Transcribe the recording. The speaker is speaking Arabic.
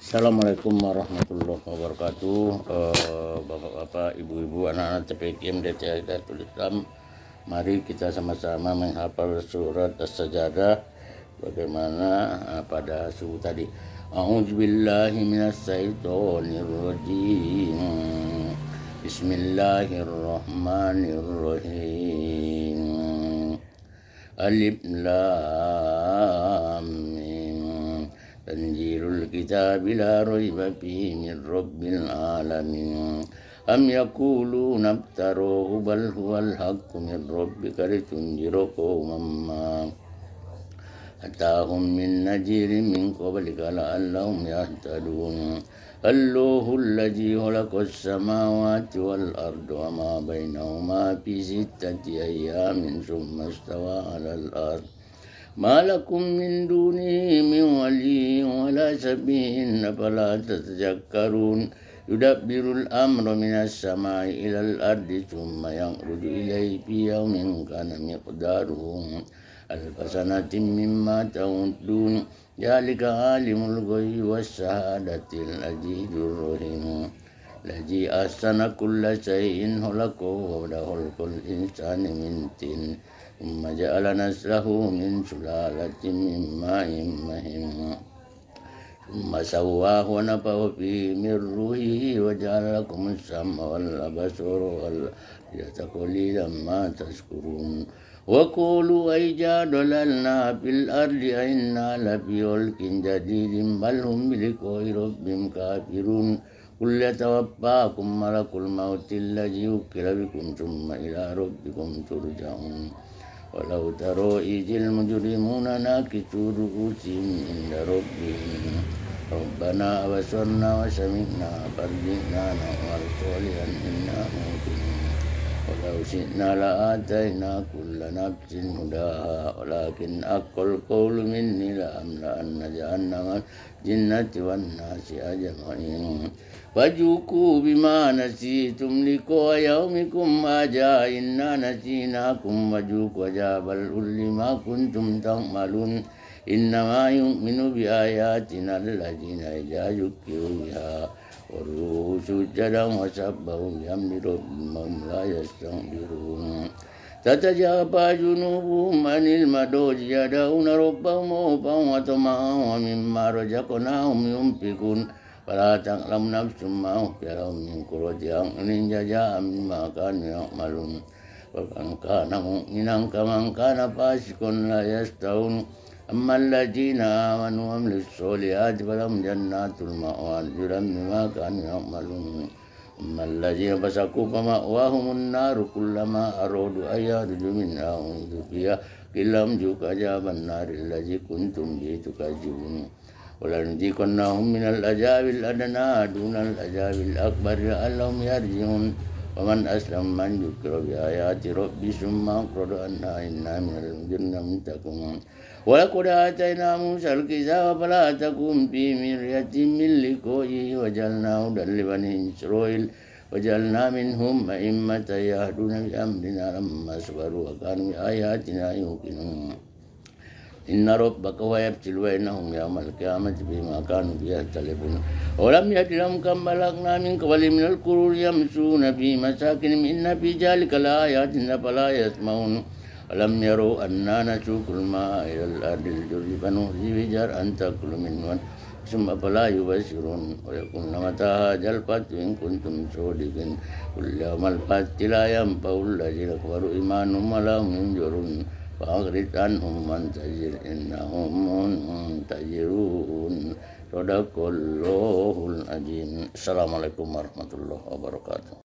Assalamualaikum warahmatullahi wabarakatuh Bapak-bapak, eh, ibu-ibu, anak-anak CPKM, DCI, Datul Islam Mari kita sama-sama menghafal surat as Bagaimana uh, pada suhu tadi A'udzubillahi minasyaitonirrajim Bismillahirrahmanirrahim Alif Lam تنزيل الكتاب لا ريب فيه من رب العالمين أم يقولون ابتروه بل هو الحق من ربك لتنذر قوما ما أتاهم من نذير من قبلك لعلهم يهتدون الله الذي خلق السماوات والأرض وما بينهما في ستة أيام ثم استوى على الأرض ما لكم من دونه من ولي ولا شبيه فلا تتذكرون يدبر الأمر من السماء إلى الأرض ثم يخرج إليه في يوم كان مقداره ألف سنة مما تودون ذلك عالم الغيب والشهادة العزيز الرحيم الذي أحسن كل شيء هلكه وله كل إنسان من تن ثم جعل نسله من سلالة من ماء مهين ثم سواه ونفخ فيه من روحه وجعل لكم السمع والبصر والأفئدة قليلا ما تشكرون وقولوا أيجا ضللنا في الأرض أئنا لفي خلق جديد بل هم بلقاء ربهم كافرون قل يتوفاكم ملك الموت الذي وكل بكم ثم إلى ربكم ترجعون ولو تروا إذ المجرمون ناكسوا رؤوسهم عند ربهم ربنا أبصرنا وسمعنا فارجعنا نعمل صالحا إنا موقنون ولو شئنا لآتينا كل نفس هداها ولكن أقل القول مني لأملأن جهنم الجنة والناس أجمعين فجوكوا بما نسيتم لقاء يومكم ما جاء إنا نسيناكم وجوك جاب الأل ما كنتم تعملون إنما يؤمن بآياتنا الذين إذا ذكروا بها Waruhu sujadam wasabbahum yamni rabbimam la yastangdirun Tata jahapa junubuhum anil madoji yadawna rabbahum ufam wa tumahum wa mimma rajakunahum yumpikun Fala taklam nafsum ma'uh kiraum min kurati anglin jajahum mimma kanu yakmalun Wakan kana mu'minan kaman kana أما الذين آمنوا وعملوا الصالحات فلهم جنات المأوى نزلا بما كانوا يعملون أما الذين فسقوا فمأواهم النار كلما أرادوا أن يخرجوا منها أعيدوا فيها قيل لهم ذوقوا عذاب النار الذي كنتم به تكذبون ولنذيقنهم من العذاب الأدنى دون العذاب الأكبر لعلهم يرجعون ومن أسلم من ذكر بآيات ربي ثم أقرر أنا إنا من الجنة منتقمون ولقد آتينا موسى الكتاب فلا تكن في مرية من لقائه وجعلناه هدى لبني إسرائيل وجعلنا منهم أئمة يهدون بأمرنا لما صبروا وكانوا بآياتنا يوقنون إن ربك هو يبتل بينهم يوم القيامة بما كانوا يختلفون ولم يجدهم كم بلغنا من قبل من القرون يمشون في مساكنهم إن في ذلك لآيات فلا يسمعون ولم يروا أنا نسوق الماء إلى الأرض الجر فنهزي بجر أن تأكل من ثم فلا يبشرون ويقولون متى هذا الفتح إن كنتم صادقين كل يوم الفتح لا ينفع الذين كفروا إيمانهم ولا هم ينجرون فأغرق عنهم منتجر إنهم منتجرون صدق الله العظيم السلام عليكم ورحمة الله وبركاته